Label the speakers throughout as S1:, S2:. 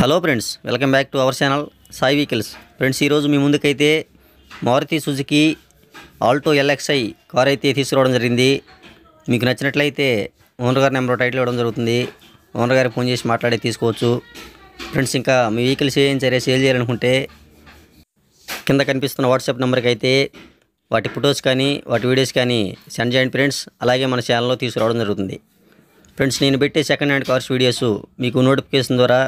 S1: hello friends welcome back to our channel Sai vehicles friends ఈరోజు మీ ముందుకైతే Maruti Suzuki Alto LXI car అయితే తీసుకురావడం జరిగింది మీకు నచ్చినట్లయితే ఓనర్ గారి నెంబర్ టైటిల్ ఇవ్వడం జరుగుతుంది ఓనర్ గారికి ఫోన్ చేసి మాట్లాడి తీసుకోవచ్చు ఫ్రెండ్స్ ఇంకా మీ వెహికల్స్ ఏం సరే సేల్ చేయాలనుకుంటే కింద కనిపిస్తున్న వాట్సాప్ నెంబర్కి అయితే వాటి ఫొటోస్ కానీ వాటి వీడియోస్ కానీ సెండ్ చేయండి ఫ్రెండ్స్ అలాగే మన ఛానల్లో తీసుకురావడం జరుగుతుంది ఫ్రెండ్స్ నేను పెట్టే సెకండ్ హ్యాండ్ కార్స్ వీడియోస్ మీకు నోటిఫికేషన్ ద్వారా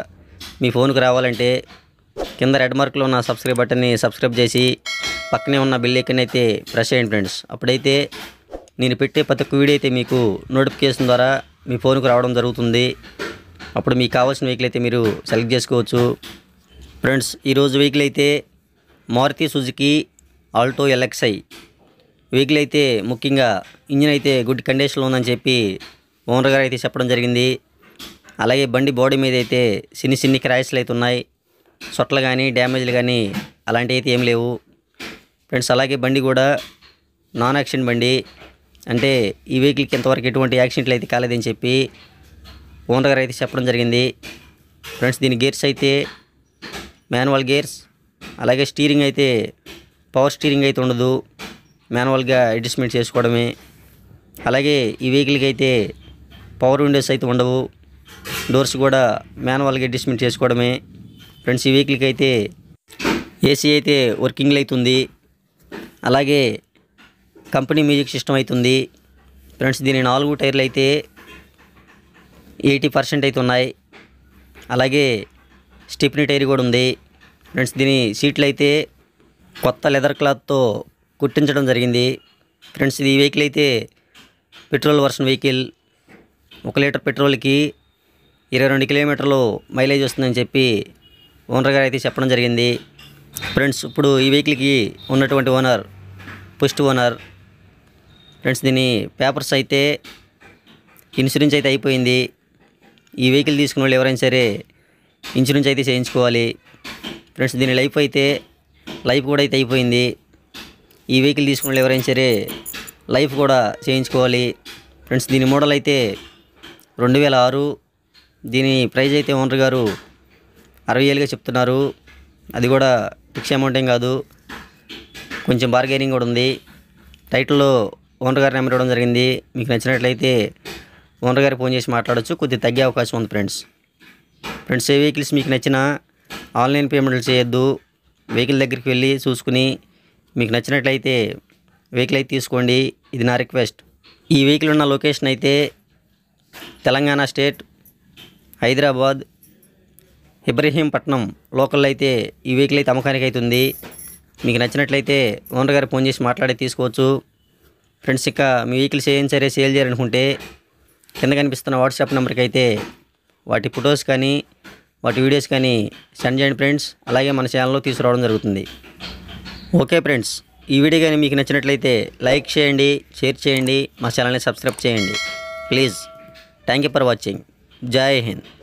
S1: మీ ఫోన్కు రావాలంటే కింద రెడ్ మార్క్లో ఉన్న సబ్స్క్రైబ్ బటన్ని సబ్స్క్రైబ్ చేసి పక్కనే ఉన్న బిల్ ఎక్కని అయితే ప్రెస్ చేయండి ఫ్రెండ్స్ అప్పుడైతే నేను పెట్టే ప్రతి ఒక్క వీడియో అయితే మీకు నోటిఫికేషన్ ద్వారా మీ ఫోన్కు రావడం జరుగుతుంది అప్పుడు మీకు కావాల్సిన వెహికల్ అయితే మీరు సెలెక్ట్ చేసుకోవచ్చు ఫ్రెండ్స్ ఈరోజు వెహికల్ అయితే Maruti Suzuki Alto LXI vehicle అయితే ముఖ్యంగా ఇంజిన్ అయితే గుడ్ కండిషన్లో ఉందని చెప్పి ఓనర్ గారు అయితే చెప్పడం జరిగింది అలాగే బండి బాడీ మీద అయితే చిన్ని చిన్ని క్రాష్లు అయితే ఉన్నాయి సొట్లు కానీ డ్యామేజ్లు కానీ అలాంటివి అయితే ఏం లేవు ఫ్రెండ్స్ అలాగే బండి కూడా నాన్ యాక్సిడెంట్ బండి అంటే ఈ వెహికల్కి ఇంతవరకు ఎటువంటి యాక్సిడెంట్లు అయితే కాలేదని చెప్పి ఓనర్ గారు అయితే చెప్పడం జరిగింది ఫ్రెండ్స్ దీని గేర్స్ అయితే మాన్యువల్ గేర్స్ అలాగే స్టీరింగ్ అయితే పవర్ స్టీరింగ్ అయితే ఉండదు మాన్యువల్గా అడ్జస్ట్మెంట్ చేసుకోవడమే అలాగే ఈ వెహికల్కి అయితే పవర్ విండోస్ అయితే ఉండవు డోర్స్ కూడా మాన్యువల్గా అడ్జస్ట్మెంట్ చేసుకోవడమే ఫ్రెండ్స్ ఈ వెహికల్కి అయితే ఏసీ అయితే వర్కింగ్లు అవుతుంది అలాగే కంపెనీ మ్యూజిక్ సిస్టమ్ అవుతుంది ఫ్రెండ్స్ దీని నాలుగు టైర్లు అయితే ఎయిటీ పర్సెంట్ అయితే ఉన్నాయి అలాగే స్టిప్ని టైర్ కూడా ఉంది ఫ్రెండ్స్ దీని సీట్లు అయితే కొత్త లెదర్ క్లాత్తో కుట్టించడం జరిగింది ఫ్రెండ్స్ ఈ వెహికల్ అయితే పెట్రోల్ వర్షన్ వెహికల్ ఒక లీటర్ పెట్రోల్కి ఇరవై రెండు కిలోమీటర్లు మైలేజ్ వస్తుందని చెప్పి ఓనర్ గారు అయితే చెప్పడం జరిగింది ఫ్రెండ్స్ ఇప్పుడు ఈ వెహికల్కి ఉన్నటువంటి ఓనర్ పుస్ట్ ఓనర్ ఫ్రెండ్స్ దీని పేపర్స్ అయితే ఇన్సూరెన్స్ అయితే అయిపోయింది ఈ వెహికల్ తీసుకున్న వాళ్ళు ఎవరైనా సరే ఇన్సూరెన్స్ అయితే చేయించుకోవాలి ఫ్రెండ్స్ దీని లైఫ్ అయితే లైఫ్ కూడా అయితే అయిపోయింది ఈ వెహికల్ తీసుకున్న వాళ్ళు ఎవరైనా సరే లైఫ్ కూడా చేయించుకోవాలి ఫ్రెండ్స్ దీని మోడల్ అయితే రెండు వేల ఆరు దీని ప్రైజ్ అయితే ఓనర్ గారు అరవై ఏళ్ళుగా చెప్తున్నారు అది కూడా ఫిక్స్ అమౌంట్ ఏం కాదు కొంచెం బార్గెనింగ్ కూడా ఉంది టైటిల్లో ఓనర్ గారి నెంబర్ ఇవ్వడం జరిగింది మీకు నచ్చినట్లయితే ఓనర్ గారికి ఫోన్ చేసి మాట్లాడచ్చు కొద్దిగా తగ్గే అవకాశం ఉంది ఫ్రెండ్స్ ఫ్రెండ్స్ ఏ వెహికల్స్ మీకు నచ్చిన ఆన్లైన్ పేమెంట్లు చేయొద్దు వెహికల్ దగ్గరికి వెళ్ళి చూసుకుని మీకు నచ్చినట్లయితే వెహికల్ అయితే తీసుకోండి ఇది నా రిక్వెస్ట్ ఈ వెహికల్ ఉన్న లొకేషన్ అయితే తెలంగాణ స్టేట్ హైదరాబాద్ ఇబ్రహీంపట్నం లోకల్ అయితే ఈ వెహికల్ అయితే అమ్మకానికి అవుతుంది మీకు నచ్చినట్లయితే ఓనర్ గారు ఫోన్ చేసి మాట్లాడి తీసుకోవచ్చు ఫ్రెండ్స్ ఇక మీ వెహికల్స్ ఏం సరే సేల్ చేయాలనుకుంటే కింద కనిపిస్తున్న వాట్సాప్ నెంబర్కి అయితే వాటి ఫొటోస్ కానీ వాటి వీడియోస్ కానీ సెండ్ చేయండి ఫ్రెండ్స్ అలాగే మన ఛానల్లో తీసుకురావడం జరుగుతుంది ఓకే ఫ్రెండ్స్ ఈ వీడియో కానీ మీకు నచ్చినట్లయితే లైక్ చేయండి షేర్ చేయండి మా ఛానల్ని సబ్స్క్రైబ్ చేయండి please thank you for watching जय हिंद